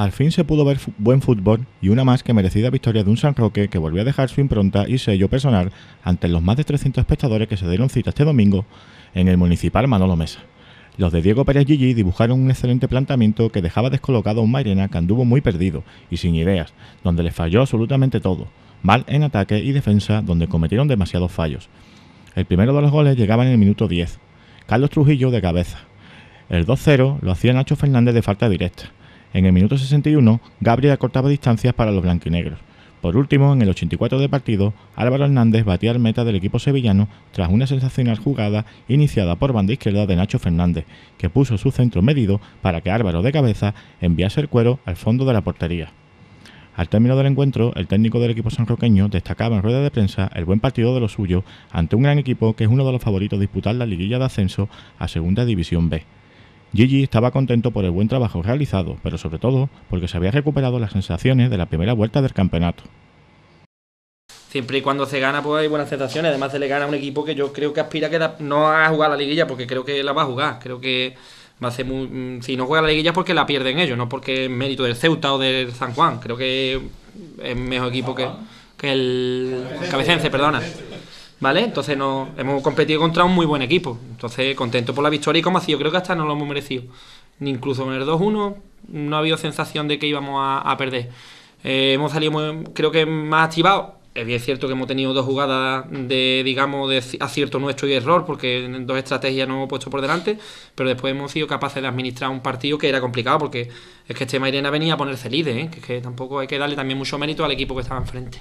Al fin se pudo ver buen fútbol y una más que merecida victoria de un San Roque que volvió a dejar su impronta y sello personal ante los más de 300 espectadores que se dieron cita este domingo en el municipal Manolo Mesa. Los de Diego Pérez Gigi dibujaron un excelente planteamiento que dejaba descolocado a un Mairena que anduvo muy perdido y sin ideas, donde le falló absolutamente todo, mal en ataque y defensa, donde cometieron demasiados fallos. El primero de los goles llegaba en el minuto 10. Carlos Trujillo de cabeza. El 2-0 lo hacía Nacho Fernández de falta directa. En el minuto 61, Gabriel acortaba distancias para los blanquinegros. Por último, en el 84 de partido, Álvaro Hernández batía el meta del equipo sevillano tras una sensacional jugada iniciada por banda izquierda de Nacho Fernández, que puso su centro medido para que Álvaro de cabeza enviase el cuero al fondo de la portería. Al término del encuentro, el técnico del equipo sanroqueño destacaba en rueda de prensa el buen partido de los suyos ante un gran equipo que es uno de los favoritos a disputar la liguilla de ascenso a Segunda División B. Gigi estaba contento por el buen trabajo realizado, pero sobre todo porque se había recuperado las sensaciones de la primera vuelta del campeonato. Siempre y cuando se gana, pues hay buenas sensaciones. Además, se le gana a un equipo que yo creo que aspira a que no haga jugar la liguilla, porque creo que la va a jugar. Creo que va a ser mm, si no juega la liguilla es porque la pierden ellos, no porque es mérito del Ceuta o del San Juan. Creo que es mejor equipo que, que el Cabecense, perdona. ¿Vale? Entonces no, hemos competido contra un muy buen equipo. Entonces, contento por la victoria y como ha sido, creo que hasta no lo hemos merecido. Ni incluso con el 2-1 no ha habido sensación de que íbamos a, perder. Eh, hemos salido, creo que más activados. Es bien cierto que hemos tenido dos jugadas de, digamos, de acierto nuestro y error, porque dos estrategias no hemos puesto por delante, pero después hemos sido capaces de administrar un partido que era complicado, porque es que este Mairena venía a ponerse líder, ¿eh? que, que tampoco hay que darle también mucho mérito al equipo que estaba enfrente.